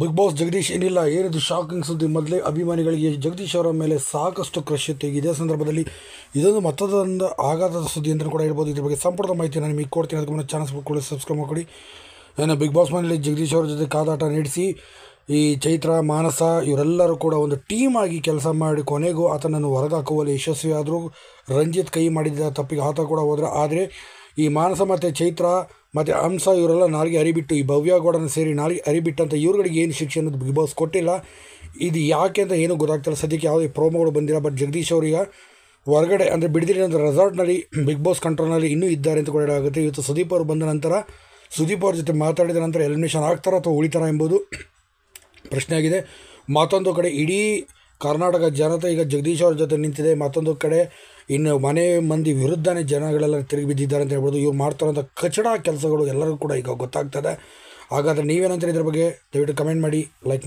big boss Jagadish ಏನಿಲ್ಲ ಏನಿದು shocking ಸುದ್ದಿ ಮೊದಲೇ ಅಭಿಮಾನಿಗಳಿಗೆ ಜಗದೀಶ್ ಅವರ ಮೇಲೆ ಸಾಕಷ್ಟು ಕ್ರಶ್ ಇತ್ತು ಇದೇ ಸಂದರ್ಭದಲ್ಲಿ ಇದೊಂದು ಮತ್ತೊಂದು ಆಘಾತದ ಸುದ್ದಿ ಅಂತ ಕೂಡ ಹೇಳ್ಬೋದು ಇದ್ರ ಬಗ್ಗೆ ಸಂಪೂರ್ಣ ಮಾಹಿತಿ ನಾನು ನಿಮಗೆ ಕೊಡ್ತೀನಿ ಅದಕ್ಕೆ ಮುಂದೆ ಚಾನಲ್ಸ್ ಕೂಡ ಸಬ್ಸ್ಕ್ರೈಬ್ ಮಾಡಿ ಏನೋ ಬಿಗ್ ಬಾಸ್ ಮನೆಯಲ್ಲಿ ಜಗದೀಶ್ ಅವರ ಜೊತೆ ಕಾದಾಟ ನಡೆಸಿ ಈ ಚೈತ್ರ ಮಾನಸ ಇವರೆಲ್ಲರೂ ಕೂಡ ಒಂದು ಟೀಮ್ ಆಗಿ ಕೆಲಸ ಮಾಡಿ ಕೊನೆಗೂ ಆತನನ್ನು ಹೊರಗಾಕುವಲ್ಲಿ ಯಶಸ್ವಿಯಾದರೂ ರಂಜಿತ್ ಕೈ ಮಾಡಿದ ತಪ್ಪಿಗೆ ಆತ ಕೂಡ ಹೋದ್ರೆ ಆದರೆ ಈ ಮಾನಸ ಮತ್ತು ಚೈತ್ರ ಮತ್ತು ಹಂಸ ಇವರೆಲ್ಲ ನಾಲ್ಗೆ ಅರಿಬಿಟ್ಟು ಈ ಗೌಡನ ಸೇರಿ ನಾಲ್ಗೆ ಅರಿಬಿಟ್ಟಂತ ಇವ್ರುಗಳಿಗೆ ಏನು ಶಿಕ್ಷೆ ಅನ್ನೋದು ಬಿಗ್ ಬಾಸ್ ಕೊಟ್ಟಿಲ್ಲ ಇದು ಯಾಕೆ ಅಂತ ಏನೂ ಗೊತ್ತಾಗ್ತಿಲ್ಲ ಸದ್ಯಕ್ಕೆ ಯಾವುದೇ ಪ್ರೋಮೋಗಳು ಬಂದಿಲ್ಲ ಬಟ್ ಜಗದೀಶ್ ಅವರಿಗೆ ಹೊರಗಡೆ ಅಂದರೆ ಬಿಡದಿರಿ ಅಂದರೆ ರೆಸಾರ್ಟ್ನಲ್ಲಿ ಬಿಗ್ ಬಾಸ್ ಕಂಟ್ರೋಲ್ನಲ್ಲಿ ಇನ್ನೂ ಇದ್ದಾರೆ ಅಂತ ಕೂಡ ಆಗುತ್ತೆ ಇವತ್ತು ಸುದೀಪ್ ಅವರು ಬಂದ ನಂತರ ಸುದೀಪ್ ಅವ್ರ ಜೊತೆ ಮಾತಾಡಿದ ನಂತರ ಎಲಿಮಿನೇಷನ್ ಆಗ್ತಾರಾ ಅಥವಾ ಉಳಿತಾರ ಎಂಬುದು ಪ್ರಶ್ನೆಯಾಗಿದೆ ಮತ್ತೊಂದು ಕಡೆ ಇಡೀ ಕರ್ನಾಟಕ ಜನತೆ ಈಗ ಜಗದೀಶ್ ಅವ್ರ ಜೊತೆ ನಿಂತಿದೆ ಮತ್ತೊಂದು ಕಡೆ ಇನ್ನು ಮನೆ ಮಂದಿ ವಿರುದ್ಧನೇ ಜನಗಳೆಲ್ಲ ತಿರುಗಿ ಬಿದ್ದಿದ್ದಾರೆ ಅಂತ ಹೇಳ್ಬೋದು ಇವ್ರು ಮಾಡ್ತಾರಂಥ ಕಚಡ ಕೆಲಸಗಳು ಎಲ್ಲರಿಗೂ ಕೂಡ ಈಗ ಗೊತ್ತಾಗ್ತದೆ ಹಾಗಾದರೆ ನೀವೇನಂತೀರಿ ಇದ್ರ ಬಗ್ಗೆ ದಯವಿಟ್ಟು ಕಮೆಂಟ್ ಮಾಡಿ ಲೈಕ್